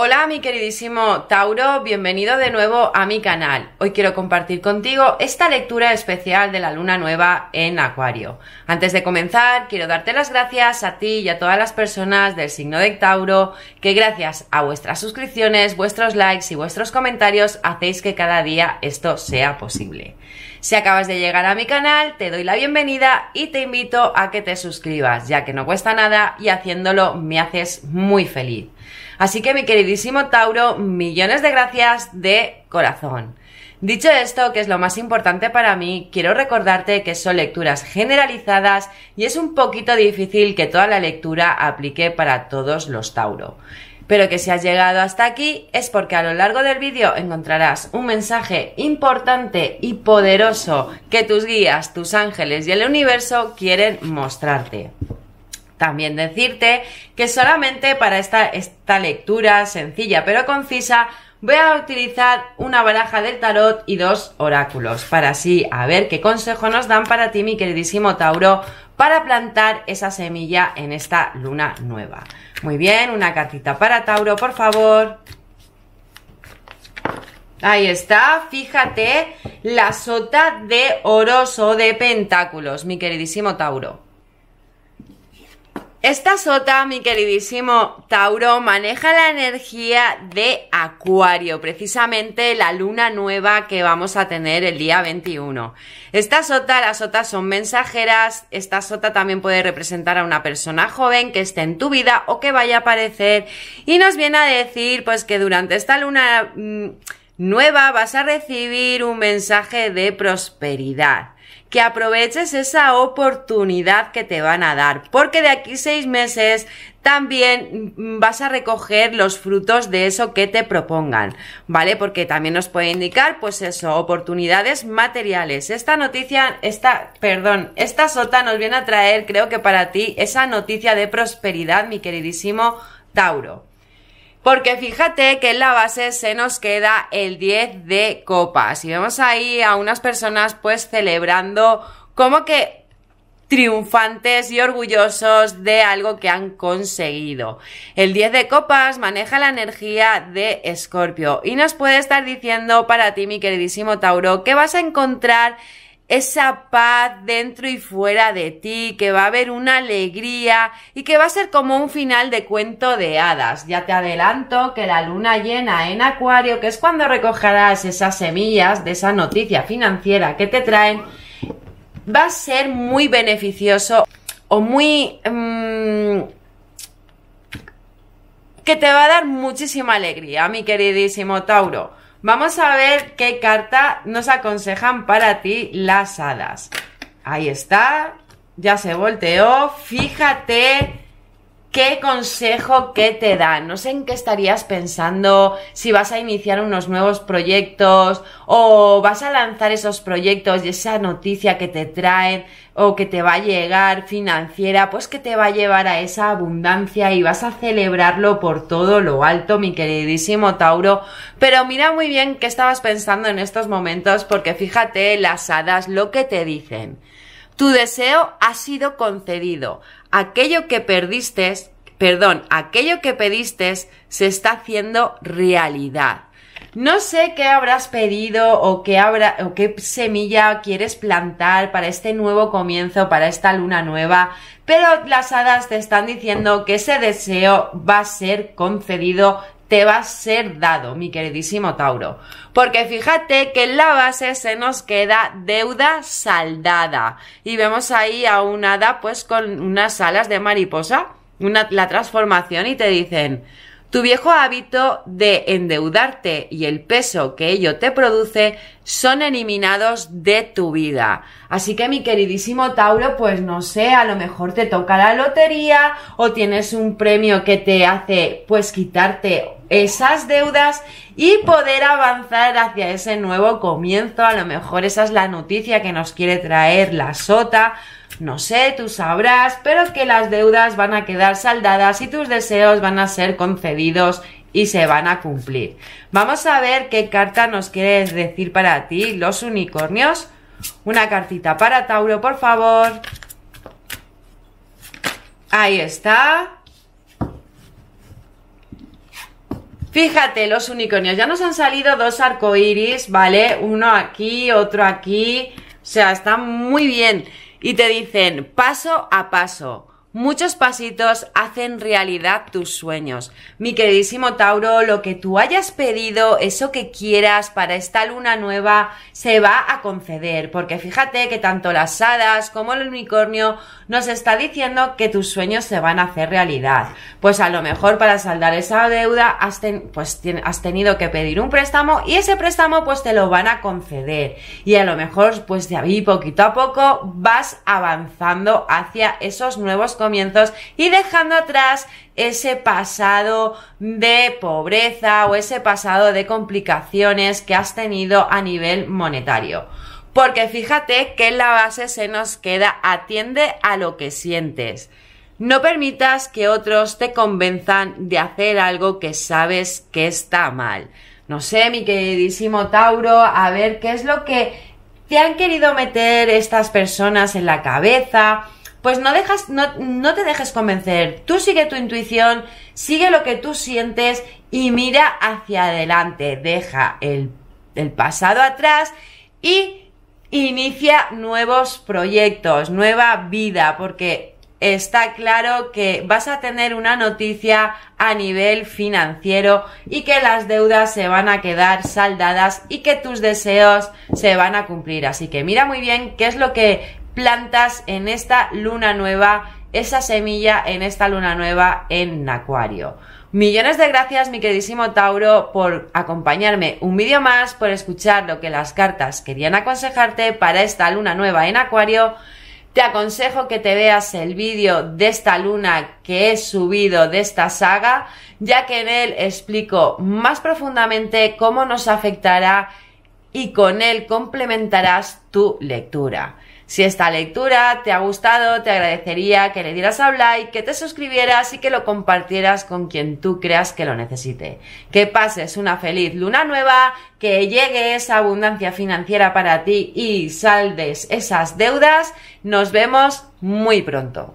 Hola mi queridísimo Tauro, bienvenido de nuevo a mi canal. Hoy quiero compartir contigo esta lectura especial de la luna nueva en Acuario. Antes de comenzar, quiero darte las gracias a ti y a todas las personas del signo de Tauro que gracias a vuestras suscripciones, vuestros likes y vuestros comentarios hacéis que cada día esto sea posible. Si acabas de llegar a mi canal, te doy la bienvenida y te invito a que te suscribas, ya que no cuesta nada y haciéndolo me haces muy feliz. Así que mi queridísimo Tauro, millones de gracias de corazón. Dicho esto, que es lo más importante para mí, quiero recordarte que son lecturas generalizadas y es un poquito difícil que toda la lectura aplique para todos los Tauro pero que si has llegado hasta aquí es porque a lo largo del vídeo encontrarás un mensaje importante y poderoso que tus guías, tus ángeles y el universo quieren mostrarte. También decirte que solamente para esta, esta lectura sencilla pero concisa voy a utilizar una baraja del tarot y dos oráculos para así a ver qué consejo nos dan para ti, mi queridísimo Tauro, para plantar esa semilla en esta luna nueva. Muy bien, una cartita para Tauro, por favor. Ahí está, fíjate, la sota de oros o de pentáculos, mi queridísimo Tauro. Esta sota, mi queridísimo Tauro, maneja la energía de Acuario, precisamente la luna nueva que vamos a tener el día 21. Esta sota, las sotas son mensajeras, esta sota también puede representar a una persona joven que esté en tu vida o que vaya a aparecer y nos viene a decir pues que durante esta luna mm, nueva vas a recibir un mensaje de prosperidad que aproveches esa oportunidad que te van a dar, porque de aquí seis meses también vas a recoger los frutos de eso que te propongan, ¿vale? Porque también nos puede indicar, pues eso, oportunidades materiales. Esta noticia, esta, perdón, esta sota nos viene a traer, creo que para ti, esa noticia de prosperidad, mi queridísimo Tauro porque fíjate que en la base se nos queda el 10 de copas y vemos ahí a unas personas pues celebrando como que triunfantes y orgullosos de algo que han conseguido. El 10 de copas maneja la energía de Escorpio y nos puede estar diciendo para ti, mi queridísimo Tauro, que vas a encontrar esa paz dentro y fuera de ti, que va a haber una alegría y que va a ser como un final de cuento de hadas. Ya te adelanto que la luna llena en Acuario, que es cuando recogerás esas semillas de esa noticia financiera que te traen, va a ser muy beneficioso o muy... Mm, que te va a dar muchísima alegría, mi queridísimo Tauro. Vamos a ver qué carta nos aconsejan para ti las hadas. Ahí está, ya se volteó. Fíjate ¿Qué consejo que te da? No sé en qué estarías pensando si vas a iniciar unos nuevos proyectos o vas a lanzar esos proyectos y esa noticia que te traen o que te va a llegar financiera, pues que te va a llevar a esa abundancia y vas a celebrarlo por todo lo alto, mi queridísimo Tauro. Pero mira muy bien qué estabas pensando en estos momentos porque fíjate las hadas lo que te dicen. Tu deseo ha sido concedido aquello que perdiste, perdón, aquello que pediste se está haciendo realidad. No sé qué habrás pedido o qué, o qué semilla quieres plantar para este nuevo comienzo, para esta luna nueva, pero las hadas te están diciendo que ese deseo va a ser concedido te va a ser dado, mi queridísimo Tauro. Porque fíjate que en la base se nos queda deuda saldada. Y vemos ahí a un hada pues con unas alas de mariposa, una, la transformación y te dicen, tu viejo hábito de endeudarte y el peso que ello te produce son eliminados de tu vida. Así que mi queridísimo Tauro, pues no sé, a lo mejor te toca la lotería o tienes un premio que te hace pues quitarte esas deudas y poder avanzar hacia ese nuevo comienzo. A lo mejor esa es la noticia que nos quiere traer la sota. No sé, tú sabrás, pero que las deudas van a quedar saldadas y tus deseos van a ser concedidos y se van a cumplir. Vamos a ver qué carta nos quieres decir para ti, los unicornios. Una cartita para Tauro, por favor. Ahí está. Fíjate, los unicornios, ya nos han salido dos arcoíris, ¿vale? Uno aquí, otro aquí, o sea, está muy bien. Y te dicen paso a paso, Muchos pasitos hacen realidad tus sueños. Mi queridísimo Tauro, lo que tú hayas pedido, eso que quieras para esta luna nueva, se va a conceder. Porque fíjate que tanto las hadas como el unicornio nos está diciendo que tus sueños se van a hacer realidad. Pues a lo mejor para saldar esa deuda has, pues has tenido que pedir un préstamo y ese préstamo pues te lo van a conceder. Y a lo mejor pues de ahí poquito a poco vas avanzando hacia esos nuevos comienzos y dejando atrás ese pasado de pobreza o ese pasado de complicaciones que has tenido a nivel monetario. Porque fíjate que en la base se nos queda atiende a lo que sientes. No permitas que otros te convenzan de hacer algo que sabes que está mal. No sé, mi queridísimo Tauro, a ver qué es lo que te han querido meter estas personas en la cabeza pues no dejas, no, te dejes convencer. Tú sigue tu intuición, sigue lo que tú sientes y mira hacia adelante. Deja el, el pasado atrás y inicia nuevos proyectos, nueva vida, porque está claro que vas a tener una noticia a nivel financiero y que las deudas se van a quedar saldadas y que tus deseos se van a cumplir. Así que mira muy bien qué es lo que plantas en esta luna nueva, esa semilla en esta luna nueva en Acuario. Millones de gracias, mi queridísimo Tauro, por acompañarme un vídeo más, por escuchar lo que las cartas querían aconsejarte para esta luna nueva en Acuario. Te aconsejo que te veas el vídeo de esta luna que he subido de esta saga, ya que en él explico más profundamente cómo nos afectará y con él complementarás tu lectura. Si esta lectura te ha gustado, te agradecería que le dieras a like, que te suscribieras y que lo compartieras con quien tú creas que lo necesite. Que pases una feliz luna nueva, que llegue esa abundancia financiera para ti y saldes esas deudas. Nos vemos muy pronto.